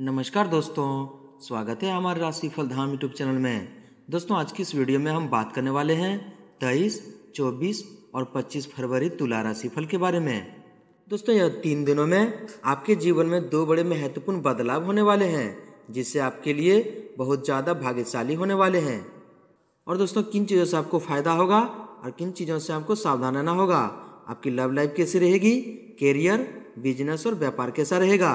नमस्कार दोस्तों स्वागत है हमारे राशिफल धाम यूट्यूब चैनल में दोस्तों आज की इस वीडियो में हम बात करने वाले हैं तेईस चौबीस और पच्चीस फरवरी तुला राशिफल के बारे में दोस्तों यह तीन दिनों में आपके जीवन में दो बड़े महत्वपूर्ण बदलाव होने वाले हैं जिससे आपके लिए बहुत ज़्यादा भाग्यशाली होने वाले हैं और दोस्तों किन चीज़ों से आपको फायदा होगा और किन चीज़ों से आपको सावधान रहना होगा आपकी लव लाइफ कैसी रहेगी कैरियर बिजनेस और व्यापार कैसा रहेगा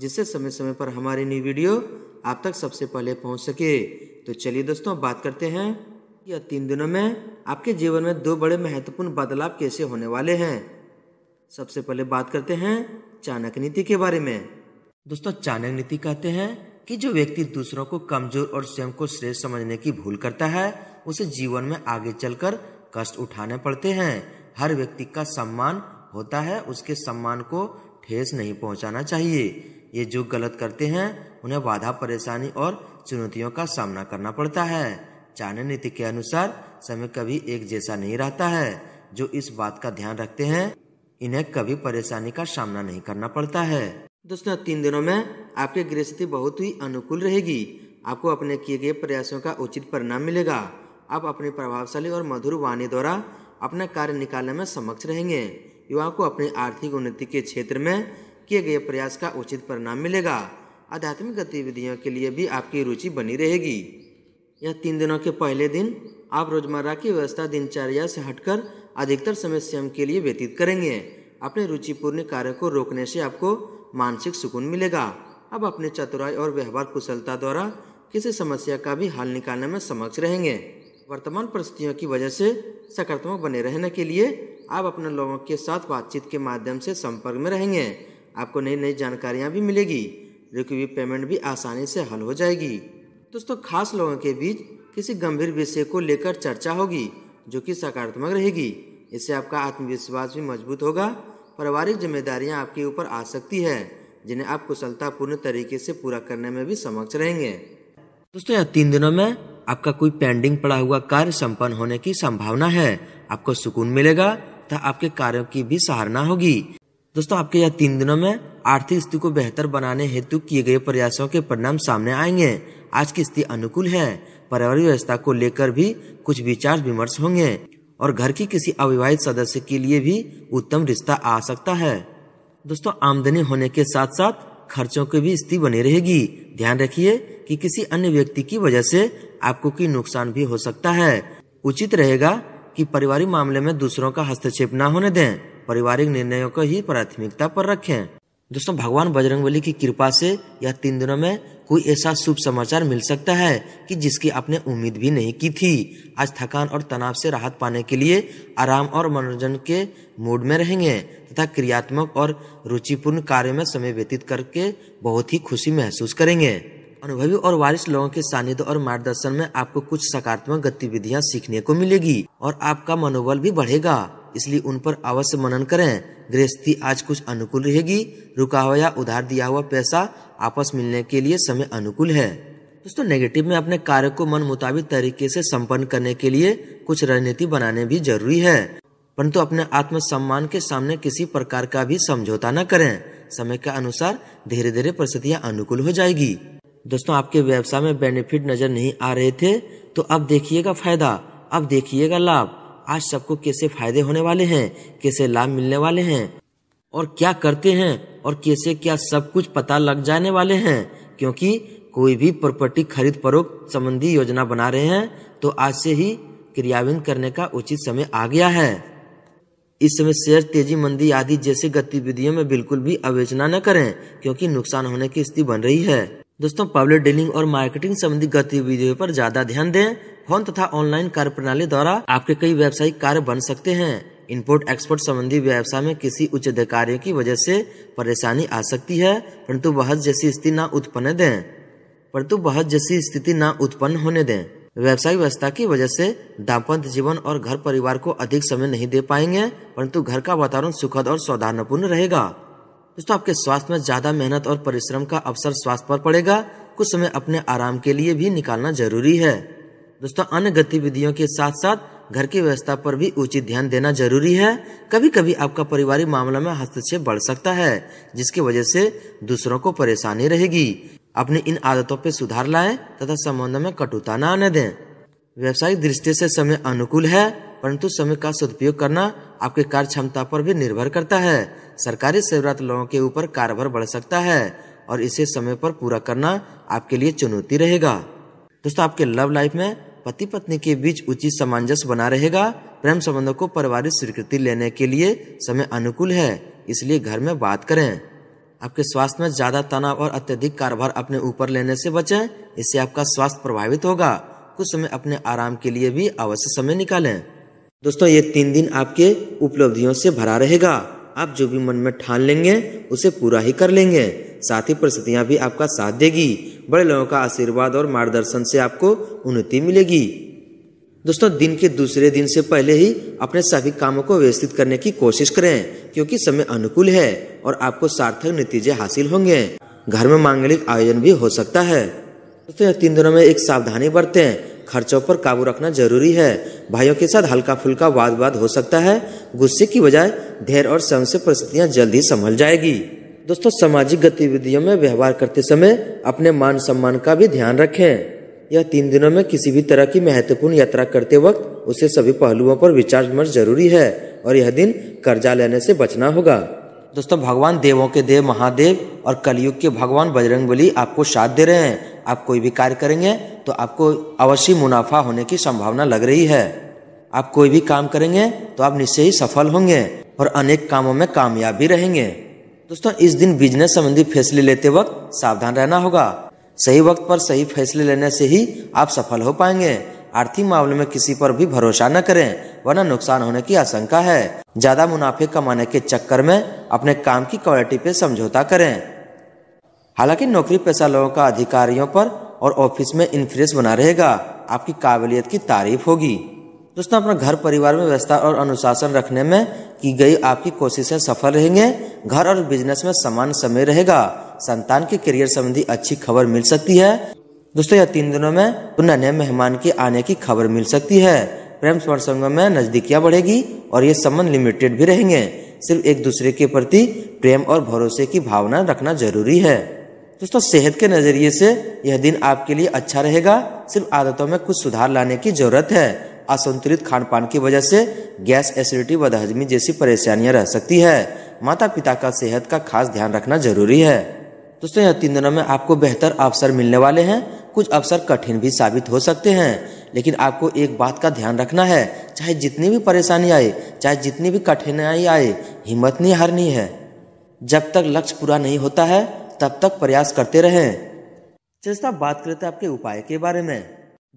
जिससे समय समय पर हमारी न्यू वीडियो आप तक सबसे पहले पहुंच सके तो चलिए दोस्तों बात करते हैं यह तीन दिनों में आपके जीवन में दो बड़े महत्वपूर्ण बदलाव कैसे होने वाले हैं सबसे पहले बात करते हैं चाणक्य नीति के बारे में दोस्तों चाणक नीति कहते हैं कि जो व्यक्ति दूसरों को कमजोर और स्वयं को श्रेष्ठ समझने की भूल करता है उसे जीवन में आगे चलकर कष्ट उठाने पड़ते हैं हर व्यक्ति का सम्मान होता है उसके सम्मान को ठेस नहीं पहुंचाना चाहिए ये जो गलत करते हैं उन्हें बाधा परेशानी और चुनौतियों का सामना करना पड़ता है चाणक्य नीति के अनुसार समय कभी एक जैसा नहीं रहता है जो इस बात का ध्यान रखते हैं इन्हें कभी परेशानी का सामना नहीं करना पड़ता है दोस्तों तीन दिनों में आपकी गृहस्थी बहुत ही अनुकूल रहेगी आपको अपने किए गए प्रयासों का उचित परिणाम मिलेगा आप अपनी प्रभावशाली और मधुर वाणी द्वारा अपना कार्य निकालने में समक्ष रहेंगे युवाओं को अपनी आर्थिक उन्नति के क्षेत्र में किए गए प्रयास का उचित परिणाम मिलेगा आध्यात्मिक गतिविधियों के लिए भी आपकी रुचि बनी रहेगी यह तीन दिनों के पहले दिन आप रोजमर्रा की व्यवस्था दिनचर्या से हटकर अधिकतर समय स्वयं के लिए व्यतीत करेंगे अपने रुचिपूर्ण कार्य को रोकने से आपको मानसिक सुकून मिलेगा अब अपने चतुराई और व्यवहार कुशलता द्वारा किसी समस्या का भी हल निकालने में समक्ष रहेंगे वर्तमान परिस्थितियों की वजह से सकारात्मक बने रहने के लिए आप अपने लोगों के साथ बातचीत के माध्यम से संपर्क में रहेंगे आपको नई नई जानकारियाँ भी मिलेगी जो भी पेमेंट भी आसानी से हल हो जाएगी दोस्तों खास लोगों के बीच किसी गंभीर विषय को लेकर चर्चा होगी जो कि सकारात्मक रहेगी इससे आपका आत्मविश्वास भी मजबूत होगा पारिवारिक जिम्मेदारियां आपके ऊपर आ सकती है जिन्हें आप कुशलतापूर्ण तरीके से पूरा करने में भी समक्ष रहेंगे दोस्तों यहाँ तीन दिनों में आपका कोई पेंडिंग पड़ा हुआ कार्य संपन्न होने की संभावना है आपको सुकून मिलेगा तथा आपके कार्यों की भी सहारना होगी दोस्तों आपके यह तीन दिनों में आर्थिक स्थिति को बेहतर बनाने हेतु किए गए प्रयासों के परिणाम सामने आएंगे आज की स्थिति अनुकूल है पर्यावरण व्यवस्था को लेकर भी कुछ विचार विमर्श होंगे और घर की किसी अविवाहित सदस्य के लिए भी उत्तम रिश्ता आ सकता है दोस्तों आमदनी होने के साथ साथ खर्चों की भी स्थिति बनी रहेगी ध्यान रखिए कि किसी अन्य व्यक्ति की वजह से आपको कोई नुकसान भी हो सकता है उचित रहेगा कि पारिवारिक मामले में दूसरों का हस्तक्षेप न होने दें पारिवारिक निर्णयों को ही प्राथमिकता पर रखें दोस्तों भगवान बजरंगबली की कृपा से यह तीन दिनों में कोई ऐसा शुभ समाचार मिल सकता है कि जिसकी आपने उम्मीद भी नहीं की थी आज थकान और तनाव से राहत पाने के लिए आराम और मनोरंजन के मूड में रहेंगे तथा क्रियात्मक और रुचिपूर्ण कार्य में समय व्यतीत करके बहुत ही खुशी महसूस करेंगे अनुभवी और वारिश लोगों के सानिध्य और मार्गदर्शन में आपको कुछ सकारात्मक गतिविधियाँ सीखने को मिलेगी और आपका मनोबल भी बढ़ेगा इसलिए उन पर अवश्य मनन करें गृहस्थी आज कुछ अनुकूल रहेगी रुका हुआ या उधार दिया हुआ पैसा आपस मिलने के लिए समय अनुकूल है दोस्तों नेगेटिव में अपने कार्य को मन मुताबिक तरीके से संपन्न करने के लिए कुछ रणनीति बनाने भी जरूरी है परंतु अपने आत्म सम्मान के सामने किसी प्रकार का भी समझौता न करें समय के अनुसार धीरे धीरे परिस्थितियाँ अनुकूल हो जाएगी दोस्तों आपके व्यवसाय में बेनिफिट नजर नहीं आ रहे थे तो अब देखिएगा फायदा अब देखिएगा लाभ आज सबको कैसे फायदे होने वाले हैं कैसे लाभ मिलने वाले हैं और क्या करते हैं और कैसे क्या सब कुछ पता लग जाने वाले हैं क्योंकि कोई भी प्रॉपर्टी खरीद फरोख्त संबंधी योजना बना रहे हैं तो आज से ही क्रियान्वित करने का उचित समय आ गया है इस समय शेयर तेजी मंदी आदि जैसे गतिविधियों में बिल्कुल भी आवेचना न करें क्योंकि नुकसान होने की स्थिति बन रही है दोस्तों पब्लिक डीलिंग और मार्केटिंग संबंधी गतिविधियों पर ज्यादा ध्यान दें फोन तथा ऑनलाइन कार्य प्रणाली द्वारा आपके कई व्यावसायिक कार्य बन सकते हैं इंपोर्ट एक्सपोर्ट संबंधी व्यवसाय में किसी उच्च अधिकारियों की वजह से परेशानी आ सकती है परंतु बहस जैसी स्थिति न उत्पन्न दें परंतु बहस जैसी स्थिति न उत्पन्न होने दें व्यवसायिक व्यवस्था की वजह से दाम्पत्य जीवन और घर परिवार को अधिक समय नहीं दे पाएंगे परंतु घर का वातावरण सुखद और सौधानपूर्ण रहेगा दोस्तों आपके स्वास्थ्य में ज़्यादा मेहनत और परिश्रम का अवसर स्वास्थ्य पर पड़ेगा कुछ समय अपने आराम के लिए भी निकालना जरूरी है दोस्तों अन्य गतिविधियों के साथ साथ घर की व्यवस्था पर भी उचित ध्यान देना जरूरी है कभी कभी आपका पारिवारिक मामला में हस्तक्षेप बढ़ सकता है जिसकी वजह से दूसरों को परेशानी रहेगी अपनी इन आदतों पर सुधार लाएं तथा संबंध में कटुता न आने दें व्यवसायिक दृष्टि से समय अनुकूल है परंतु समय का सदुपयोग करना आपके कार्य क्षमता पर भी निर्भर करता है सरकारी सेवरत लोगों के ऊपर कार्यभार बढ़ सकता है और इसे समय पर पूरा करना आपके लिए चुनौती रहेगा दोस्तों आपके लव लाइफ में पति पत्नी के बीच उचित सामंजस्य बना रहेगा प्रेम संबंधों को पारिवारिक स्वीकृति लेने के लिए समय अनुकूल है इसलिए घर में बात करें आपके स्वास्थ्य में ज्यादा तनाव और अत्यधिक कारोबार अपने ऊपर लेने से बचें इससे आपका स्वास्थ्य प्रभावित होगा कुछ समय अपने आराम के लिए भी अवश्य समय निकालें दोस्तों ये तीन दिन आपके उपलब्धियों से भरा रहेगा आप जो भी मन में ठान लेंगे उसे पूरा ही कर लेंगे साथ ही परिस्थितियाँ भी आपका साथ देगी बड़े लोगों का आशीर्वाद और मार्गदर्शन से आपको उन्नति मिलेगी दोस्तों दिन के दूसरे दिन से पहले ही अपने सभी कामों को व्यवस्थित करने की कोशिश करें क्योंकि समय अनुकूल है और आपको सार्थक नतीजे हासिल होंगे घर में मांगलिक आयोजन भी हो सकता है दोस्तों तीन दिनों में एक सावधानी बरतें खर्चों पर काबू रखना जरूरी है भाइयों के साथ हल्का फुल्का वाद वाद हो सकता है गुस्से की बजाय धैर्य और स्वयं से परिस्थितियाँ जल्द ही संभल जाएगी दोस्तों सामाजिक गतिविधियों में व्यवहार करते समय अपने मान सम्मान का भी ध्यान रखें यह तीन दिनों में किसी भी तरह की महत्वपूर्ण यात्रा करते वक्त उसे सभी पहलुओं पर विचार विमर्श जरूरी है और यह दिन कर्जा लेने से बचना होगा दोस्तों भगवान देवों के देव महादेव और कलयुग के भगवान बजरंगबली आपको साथ दे रहे हैं आप कोई भी कार्य करेंगे तो आपको अवश्य मुनाफा होने की संभावना लग रही है आप कोई भी काम करेंगे तो आप निश्चय ही सफल होंगे और अनेक कामों में कामयाब भी रहेंगे दोस्तों इस दिन बिजनेस संबंधी फैसले लेते वक्त सावधान रहना होगा सही वक्त पर सही फैसले लेने से ही आप सफल हो पाएंगे आर्थिक मामले में किसी पर भी भरोसा न करें वरना नुकसान होने की आशंका है ज्यादा मुनाफे कमाने के चक्कर में अपने काम की क्वालिटी पे समझौता करें हालांकि नौकरी पेशा लोगों का अधिकारियों पर और ऑफिस में इन्फ्लुएंस बना रहेगा आपकी काबिलियत की तारीफ होगी दोस्तों अपना घर परिवार में व्यवस्था और अनुशासन रखने में की गई आपकी कोशिशें सफल रहेंगे घर और बिजनेस में समान समय रहेगा संतान के करियर संबंधी अच्छी खबर मिल सकती है दोस्तों यह तीन दिनों में नए मेहमान के आने की खबर मिल सकती है प्रेम प्रसंगों में नजदीकियां बढ़ेगी और ये संबंध लिमिटेड भी रहेंगे सिर्फ एक दूसरे के प्रति प्रेम और भरोसे की भावना रखना जरूरी है दोस्तों सेहत के नज़रिए से यह दिन आपके लिए अच्छा रहेगा सिर्फ आदतों में कुछ सुधार लाने की जरूरत है असंतुलित खान पान की वजह से गैस एसिडिटी बदहजमी जैसी परेशानियां रह सकती है माता पिता का सेहत का खास ध्यान रखना जरूरी है दोस्तों यह तीन दिनों में आपको बेहतर अवसर मिलने वाले हैं कुछ अवसर कठिन भी साबित हो सकते हैं लेकिन आपको एक बात का ध्यान रखना है चाहे जितनी भी परेशानी आए चाहे जितनी भी कठिनाई आए हिम्मत नहीं हारनी है जब तक लक्ष्य पूरा नहीं होता है तब तक प्रयास करते रहे चलिए बात करते हैं आपके उपाय के बारे में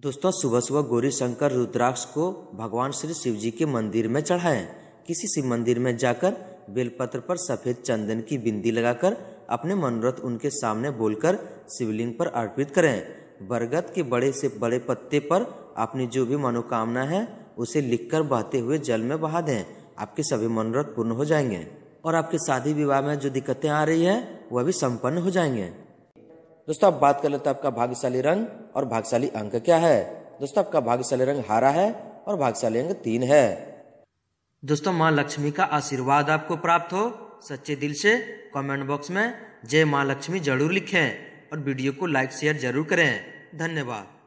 दोस्तों सुबह सुबह गौरी शंकर रुद्राक्ष को भगवान श्री शिव जी के मंदिर में चढ़ाएं किसी शिव मंदिर में जाकर बेलपत्र पर सफेद चंदन की बिंदी लगाकर अपने मनोरथ उनके सामने बोलकर शिवलिंग पर अर्पित करें बरगद के बड़े से बड़े पत्ते पर अपनी जो भी मनोकामना है उसे लिखकर बहते हुए जल में बहा दें आपके सभी मनोरथ पूर्ण हो जाएंगे और आपके शादी विवाह में जो दिक्कतें आ रही है वह भी संपन्न हो जाएंगे दोस्तों आप बात कर लेते हैं आपका भाग्यशाली रंग और भाग्यशाली अंक क्या है दोस्तों आपका भाग्यशाली रंग हरा है और भाग्यशाली अंक तीन है दोस्तों माँ लक्ष्मी का आशीर्वाद आपको प्राप्त हो सच्चे दिल से कमेंट बॉक्स में जय माँ लक्ष्मी जरूर लिखें और वीडियो को लाइक शेयर जरूर करें धन्यवाद